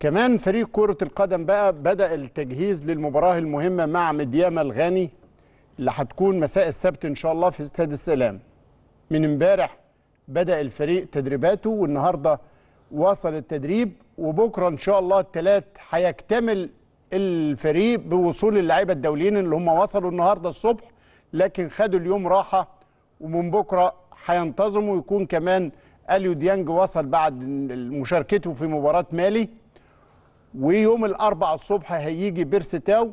كمان فريق كرة القدم بقى بدأ التجهيز للمباراة المهمة مع مديامة الغاني اللي هتكون مساء السبت إن شاء الله في استاد السلام من امبارح بدأ الفريق تدريباته والنهاردة وصل التدريب وبكرة إن شاء الله الثلاث هيكتمل الفريق بوصول اللعيبة الدوليين اللي هم وصلوا النهاردة الصبح لكن خدوا اليوم راحة ومن بكرة هينتظموا ويكون كمان أليو ديانج وصل بعد مشاركته في مباراة مالي ويوم الاربعاء الصبح هيجي بيرستاو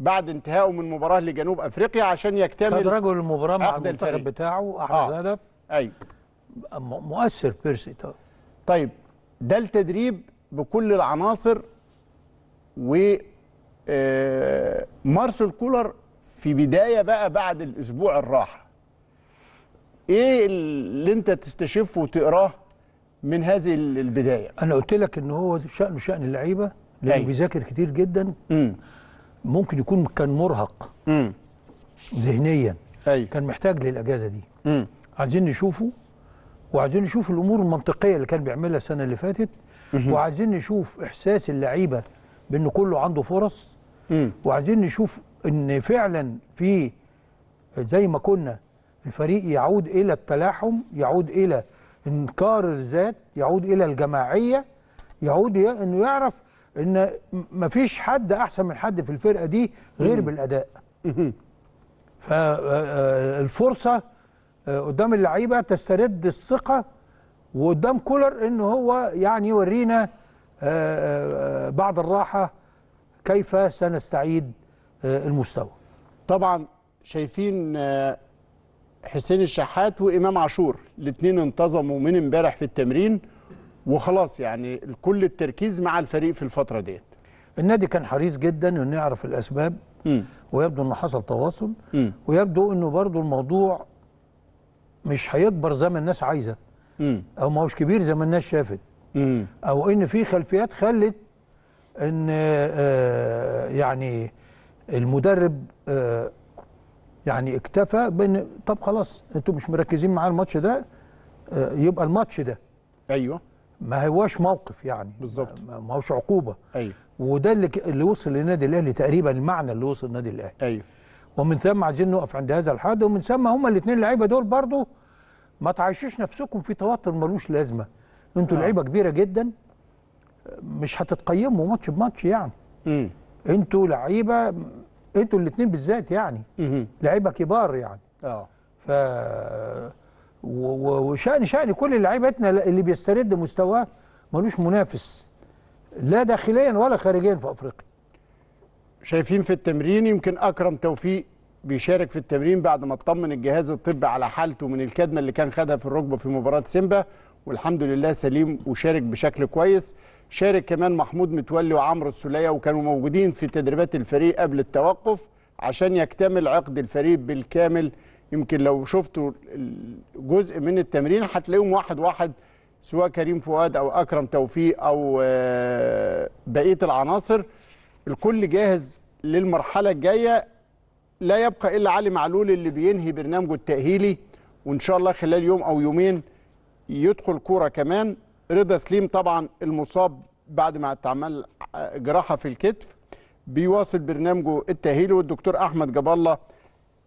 بعد انتهائه من مباراه لجنوب افريقيا عشان يكتمل خد رجل المباراه مع المنتخب بتاعه احرز آه. هدف ايوه مؤثر بيرستاو طيب ده التدريب بكل العناصر و آه، مارسيل كولر في بدايه بقى بعد الاسبوع الراحه ايه اللي انت تستشفه وتقراه من هذه البدايه انا قلت لك ان هو شانه شان اللعيبه لانه أيوة. بيذاكر كتير جدا مم. ممكن يكون كان مرهق مم. ذهنيا أيوة. كان محتاج للاجازه دي مم. عايزين نشوفه وعايزين نشوف الامور المنطقيه اللي كان بيعملها السنه اللي فاتت مم. وعايزين نشوف احساس اللعيبه بان كله عنده فرص مم. وعايزين نشوف ان فعلا في زي ما كنا الفريق يعود الى التلاحم يعود الى انكار الذات يعود الى الجماعيه يعود انه يعرف ان مفيش حد احسن من حد في الفرقه دي غير بالاداء فالفرصه آه، آه، آه، قدام اللعيبه تسترد الثقه وقدام كولر ان هو يعني يورينا بعد الراحه كيف سنستعيد المستوى طبعا شايفين حسين الشحات وامام عاشور الاثنين انتظموا من امبارح في التمرين وخلاص يعني كل التركيز مع الفريق في الفتره ديت النادي كان حريص جدا انه يعرف الاسباب م. ويبدو انه حصل تواصل م. ويبدو انه برضه الموضوع مش هيكبر زي ما الناس عايزه م. او ما هوش كبير زي ما الناس شافت م. او ان في خلفيات خلت ان آه، يعني المدرب آه، يعني اكتفى بان طب خلاص انتوا مش مركزين مع الماتش ده آه، يبقى الماتش ده ايوه ما هواش موقف يعني بالظبط ما هوش عقوبه ايوه وده اللي اللي وصل للنادي الاهلي تقريبا المعنى اللي وصل للنادي الاهلي ايوه ومن ثم عايزين نقف عند هذا الحد ومن ثم هما الاثنين اللعيبه دول برضو ما تعيشوش نفسكم في توتر ملوش لازمه انتوا آه. لعيبه كبيره جدا مش هتتقيموا ماتش بماتش يعني امم انتوا لعيبه انتوا الاثنين بالذات يعني لعيبه كبار يعني اه ف وشان شان كل لعيبتنا اللي بيسترد مستواه ملوش منافس لا داخليا ولا خارجيا في افريقيا شايفين في التمرين يمكن اكرم توفيق بيشارك في التمرين بعد ما اطمن الجهاز الطبي على حالته من الكدمه اللي كان خدها في الركبه في مباراه سيمبا والحمد لله سليم وشارك بشكل كويس شارك كمان محمود متولي وعمرو السليه وكانوا موجودين في تدريبات الفريق قبل التوقف عشان يكتمل عقد الفريق بالكامل يمكن لو شفتوا جزء من التمرين هتلاقيهم واحد واحد سواء كريم فؤاد او اكرم توفيق او آه، بقيه العناصر الكل جاهز للمرحله الجايه لا يبقى الا علي معلول اللي بينهي برنامجه التاهيلي وان شاء الله خلال يوم او يومين يدخل كوره كمان رضا سليم طبعا المصاب بعد ما اتعمل جراحه في الكتف بيواصل برنامجه التاهيلي والدكتور احمد جاب الله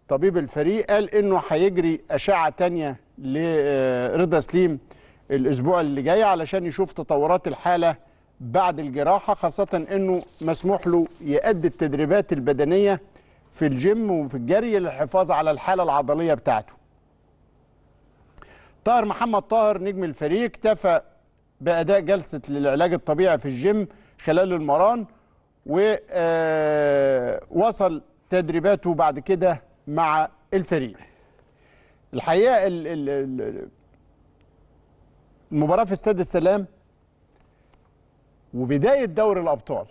طبيب الفريق قال انه هيجري اشعه تانية لرضا سليم الاسبوع اللي جاي علشان يشوف تطورات الحاله بعد الجراحه خاصه انه مسموح له يؤدي التدريبات البدنيه في الجيم وفي الجري للحفاظ على الحاله العضليه بتاعته طاهر محمد طاهر نجم الفريق اكتفى بأداء جلسة للعلاج الطبيعي في الجيم خلال المران ووصل آه، تدريباته بعد كده مع الفريق الحقيقة المباراة في استاد السلام وبداية دوري الأبطال